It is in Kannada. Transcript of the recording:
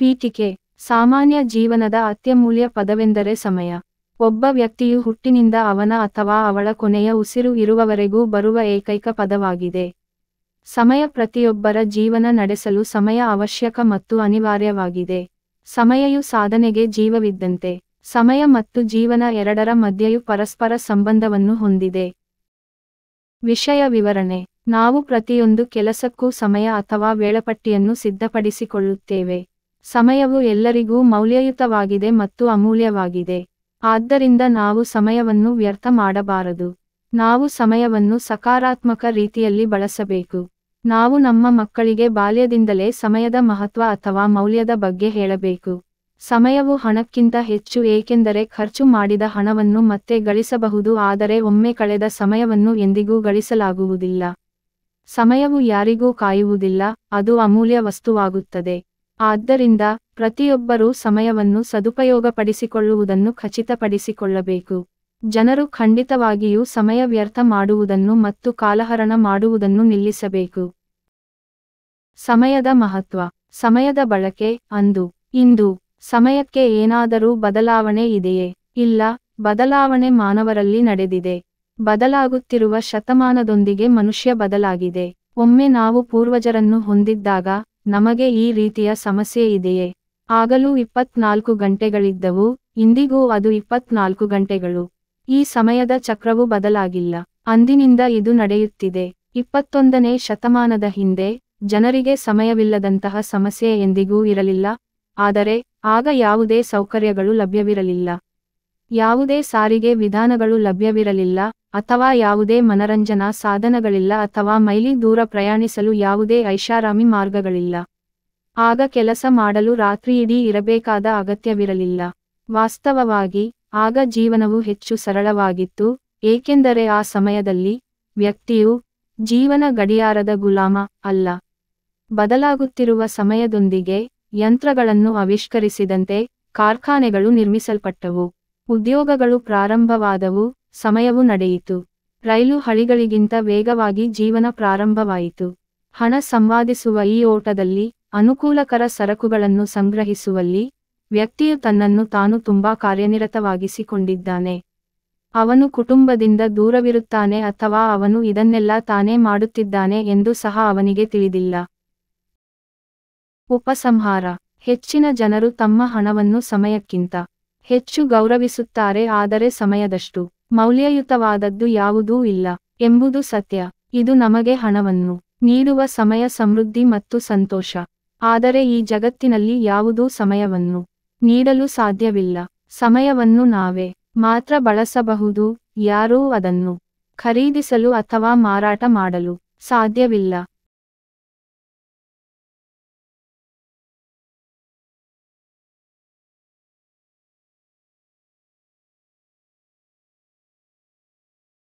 ಪೀಠಿಕೆ ಸಾಮಾನ್ಯ ಜೀವನದ ಅತ್ಯಮೂಲ್ಯ ಪದವೆಂದರೆ ಸಮಯ ಒಬ್ಬ ವ್ಯಕ್ತಿಯು ಹುಟ್ಟಿನಿಂದ ಅವನ ಅಥವಾ ಅವಳ ಕೊನೆಯ ಉಸಿರು ಇರುವವರೆಗೂ ಬರುವ ಏಕೈಕ ಪದವಾಗಿದೆ ಸಮಯ ಪ್ರತಿಯೊಬ್ಬರ ಜೀವನ ನಡೆಸಲು ಸಮಯ ಅವಶ್ಯಕ ಮತ್ತು ಅನಿವಾರ್ಯವಾಗಿದೆ ಸಮಯಯು ಸಾಧನೆಗೆ ಜೀವವಿದ್ದಂತೆ ಸಮಯ ಮತ್ತು ಜೀವನ ಎರಡರ ಮಧ್ಯೆಯು ಪರಸ್ಪರ ಸಂಬಂಧವನ್ನು ಹೊಂದಿದೆ ವಿಷಯ ವಿವರಣೆ ನಾವು ಪ್ರತಿಯೊಂದು ಕೆಲಸಕ್ಕೂ ಸಮಯ ಅಥವಾ ವೇಳಪಟ್ಟಿಯನ್ನು ಸಿದ್ಧಪಡಿಸಿಕೊಳ್ಳುತ್ತೇವೆ ಸಮಯವು ಎಲ್ಲರಿಗೂ ಮೌಲ್ಯಯುತವಾಗಿದೆ ಮತ್ತು ಅಮೂಲ್ಯವಾಗಿದೆ ಆದ್ದರಿಂದ ನಾವು ಸಮಯವನ್ನು ವ್ಯರ್ಥ ಮಾಡಬಾರದು ನಾವು ಸಮಯವನ್ನು ಸಕಾರಾತ್ಮಕ ರೀತಿಯಲ್ಲಿ ಬಳಸಬೇಕು ನಾವು ನಮ್ಮ ಮಕ್ಕಳಿಗೆ ಬಾಲ್ಯದಿಂದಲೇ ಸಮಯದ ಮಹತ್ವ ಅಥವಾ ಮೌಲ್ಯದ ಬಗ್ಗೆ ಹೇಳಬೇಕು ಸಮಯವು ಹಣಕ್ಕಿಂತ ಹೆಚ್ಚು ಏಕೆಂದರೆ ಖರ್ಚು ಮಾಡಿದ ಹಣವನ್ನು ಮತ್ತೆ ಗಳಿಸಬಹುದು ಆದರೆ ಒಮ್ಮೆ ಕಳೆದ ಸಮಯವನ್ನು ಎಂದಿಗೂ ಗಳಿಸಲಾಗುವುದಿಲ್ಲ ಸಮಯವು ಯಾರಿಗೂ ಕಾಯುವುದಿಲ್ಲ ಅದು ಅಮೂಲ್ಯ ವಸ್ತುವಾಗುತ್ತದೆ ಆದ್ದರಿಂದ ಪ್ರತಿಯೊಬ್ಬರೂ ಸಮಯವನ್ನು ಸದುಪಯೋಗಪಡಿಸಿಕೊಳ್ಳುವುದನ್ನು ಖಚಿತಪಡಿಸಿಕೊಳ್ಳಬೇಕು ಜನರು ಖಂಡಿತವಾಗಿಯೂ ಸಮಯ ವ್ಯರ್ಥ ಮಾಡುವುದನ್ನು ಮತ್ತು ಕಾಲಹರಣ ಮಾಡುವುದನ್ನು ನಿಲ್ಲಿಸಬೇಕು ಸಮಯದ ಮಹತ್ವ ಸಮಯದ ಬಳಕೆ ಅಂದು ಇಂದು ಸಮಯಕ್ಕೆ ಏನಾದರೂ ಬದಲಾವಣೆ ಇದೆಯೇ ಇಲ್ಲ ಬದಲಾವಣೆ ಮಾನವರಲ್ಲಿ ನಡೆದಿದೆ ಬದಲಾಗುತ್ತಿರುವ ಶತಮಾನದೊಂದಿಗೆ ಮನುಷ್ಯ ಬದಲಾಗಿದೆ ಒಮ್ಮೆ ನಾವು ಪೂರ್ವಜರನ್ನು ಹೊಂದಿದ್ದಾಗ ನಮಗೆ ಈ ರೀತಿಯ ಸಮಸ್ಯೆ ಇದೆಯೇ ಆಗಲೂ ಇಪ್ಪತ್ನಾಲ್ಕು ಗಂಟೆಗಳಿದ್ದವು ಇಂದಿಗೂ ಅದು ಇಪ್ಪತ್ನಾಲ್ಕು ಗಂಟೆಗಳು ಈ ಸಮಯದ ಚಕ್ರವು ಬದಲಾಗಿಲ್ಲ ಅಂದಿನಿಂದ ಇದು ನಡೆಯುತ್ತಿದೆ ಇಪ್ಪತ್ತೊಂದನೇ ಶತಮಾನದ ಹಿಂದೆ ಜನರಿಗೆ ಸಮಯವಿಲ್ಲದಂತಹ ಸಮಸ್ಯೆ ಎಂದಿಗೂ ಇರಲಿಲ್ಲ ಆದರೆ ಆಗ ಯಾವುದೇ ಸೌಕರ್ಯಗಳು ಲಭ್ಯವಿರಲಿಲ್ಲ ಯಾವುದೇ ಸಾರಿಗೆ ವಿಧಾನಗಳು ಲಭ್ಯವಿರಲಿಲ್ಲ ಅಥವಾ ಯಾವುದೇ ಮನರಂಜನಾ ಸಾಧನಗಳಿಲ್ಲ ಅಥವಾ ಮೈಲಿ ದೂರ ಪ್ರಯಾಣಿಸಲು ಯಾವುದೇ ಐಷಾರಾಮಿ ಮಾರ್ಗಗಳಿಲ್ಲ ಆಗ ಕೆಲಸ ಮಾಡಲು ರಾತ್ರಿಯಿಡೀ ಇರಬೇಕಾದ ಅಗತ್ಯವಿರಲಿಲ್ಲ ವಾಸ್ತವವಾಗಿ ಆಗ ಜೀವನವು ಹೆಚ್ಚು ಸರಳವಾಗಿತ್ತು ಏಕೆಂದರೆ ಆ ಸಮಯದಲ್ಲಿ ವ್ಯಕ್ತಿಯು ಜೀವನ ಗಡಿಯಾರದ ಗುಲಾಮ ಅಲ್ಲ ಬದಲಾಗುತ್ತಿರುವ ಸಮಯದೊಂದಿಗೆ ಯಂತ್ರಗಳನ್ನು ಆವಿಷ್ಕರಿಸಿದಂತೆ ಕಾರ್ಖಾನೆಗಳು ನಿರ್ಮಿಸಲ್ಪಟ್ಟವು ಉದ್ಯೋಗಗಳು ಪ್ರಾರಂಭವಾದವು ಸಮಯವು ನಡೆಯಿತು ರೈಲು ಹಳಿಗಳಿಗಿಂತ ವೇಗವಾಗಿ ಜೀವನ ಪ್ರಾರಂಭವಾಯಿತು ಹಣ ಸಂವಾದಿಸುವ ಈ ಓಟದಲ್ಲಿ ಅನುಕೂಲಕರ ಸರಕುಗಳನ್ನು ಸಂಗ್ರಹಿಸುವಲ್ಲಿ ವ್ಯಕ್ತಿಯು ತನ್ನನ್ನು ತಾನು ತುಂಬಾ ಕಾರ್ಯನಿರತವಾಗಿಸಿಕೊಂಡಿದ್ದಾನೆ ಅವನು ಕುಟುಂಬದಿಂದ ದೂರವಿರುತ್ತಾನೆ ಅಥವಾ ಅವನು ಇದನ್ನೆಲ್ಲ ತಾನೇ ಮಾಡುತ್ತಿದ್ದಾನೆ ಎಂದು ಸಹ ಅವನಿಗೆ ತಿಳಿದಿಲ್ಲ ಉಪಸಂಹಾರ ಹೆಚ್ಚಿನ ಜನರು ತಮ್ಮ ಹಣವನ್ನು ಸಮಯಕ್ಕಿಂತ ಹೆಚ್ಚು ಗೌರವಿಸುತ್ತಾರೆ ಆದರೆ ಸಮಯದಷ್ಟು ಮೌಲ್ಯಯುತವಾದದ್ದು ಯಾವುದೂ ಇಲ್ಲ ಎಂಬುದು ಸತ್ಯ ಇದು ನಮಗೆ ಹಣವನ್ನು ನೀಡುವ ಸಮಯ ಸಮೃದ್ಧಿ ಮತ್ತು ಸಂತೋಷ ಆದರೆ ಈ ಜಗತ್ತಿನಲ್ಲಿ ಯಾವುದೂ ಸಮಯವನ್ನು ನೀಡಲು ಸಾಧ್ಯವಿಲ್ಲ ಸಮಯವನ್ನು ನಾವೇ ಮಾತ್ರ ಬಳಸಬಹುದು ಯಾರೂ ಅದನ್ನು ಖರೀದಿಸಲು ಅಥವಾ ಮಾರಾಟ ಮಾಡಲು ಸಾಧ್ಯವಿಲ್ಲ